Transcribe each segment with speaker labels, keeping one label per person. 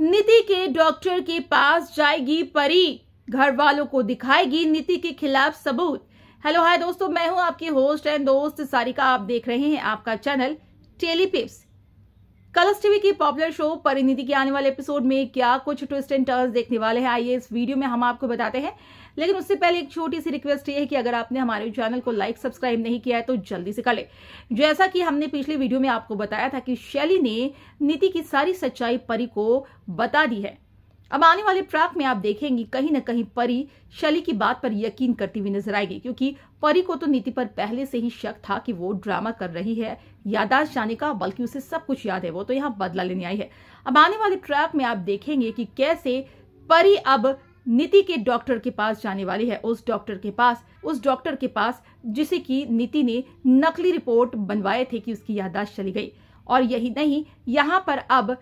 Speaker 1: नीति के डॉक्टर के पास जाएगी परी घर वालों को दिखाएगी नीति के खिलाफ सबूत हेलो हाय दोस्तों मैं हूं आपकी होस्ट एंड दोस्त सारिका आप देख रहे हैं आपका चैनल टेलीपिप्स कलर्स टीवी की पॉपुलर शो परिणीति के आने वाले एपिसोड में क्या कुछ ट्विस्ट एंड टर्न्स देखने वाले हैं आइए इस वीडियो में हम आपको बताते हैं लेकिन उससे पहले एक छोटी सी रिक्वेस्ट ये है कि अगर आपने हमारे चैनल को लाइक सब्सक्राइब नहीं किया है तो जल्दी से कर ले जैसा कि हमने पिछले वीडियो में आपको बताया था कि शैली ने नीति की सारी सच्चाई परी को बता दी है अब आने वाले ट्रैक में आप देखेंगे कहीं ना कहीं परी शली की बात पर यकीन करती हुई नजर आएगी क्योंकि परी को तो नीति पर पहले से ही शक था कि वो ड्रामा कर रही है यादाश्त जाने का बल्कि उसे सब कुछ याद है वो तो यहाँ बदला लेने आई है अब आने वाले ट्रैक में आप देखेंगे कि कैसे परी अब नीति के डॉक्टर के पास जाने वाली है उस डॉक्टर के पास उस डॉक्टर के पास जिसे कि नीति ने नकली रिपोर्ट बनवाए थे कि उसकी यादाश्त चली गई और यही नहीं यहाँ पर अब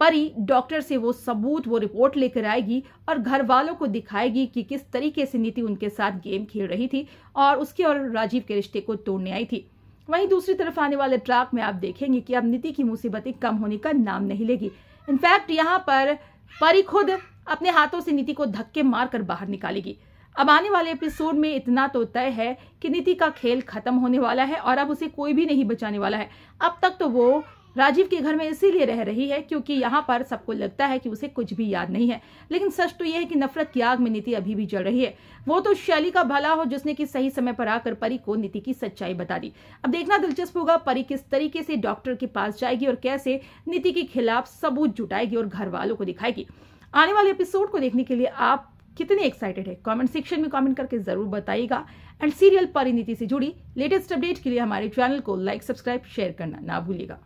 Speaker 1: परी डॉक्टर से वो सबूत वो रिपोर्ट लेकर आएगी और घर वालों को दिखाएगी कि किस तरीके से नीति उनके साथ गेम खेल रही थी और उसके और राजीव के रिश्ते को तोड़ने आई थी वहीं दूसरी तरफ आने वाले ट्रैक में आप देखेंगे कि अब नीति की मुसीबतें कम होने का नाम नहीं लेगी इनफैक्ट यहाँ पर परी खुद अपने हाथों से नीति को धक्के मार कर बाहर निकालेगी अब आने वाले एपिसोड में इतना तो तय है कि नीति का खेल खत्म होने वाला है और अब उसे कोई भी नहीं बचाने वाला है अब तक तो वो राजीव के घर में इसीलिए रह रही है क्योंकि यहाँ पर सबको लगता है कि उसे कुछ भी याद नहीं है लेकिन सच तो यह है कि नफरत की आग में नीति अभी भी जल रही है वो तो शैली का भला हो जिसने कि सही समय पर आकर परी को नीति की सच्चाई बता दी अब देखना दिलचस्प होगा परी किस तरीके से डॉक्टर के पास जाएगी और कैसे नीति के खिलाफ सबूत जुटाएगी और घर वालों को दिखाएगी आने वाले एपिसोड को देखने के लिए आप कितने एक्साइटेड है कॉमेंट सेक्शन में कॉमेंट करके जरूर बताइएगा एंड सीरियल परिणीति से जुड़ी लेटेस्ट अपडेट के लिए हमारे चैनल को लाइक सब्सक्राइब शेयर करना ना भूलिएगा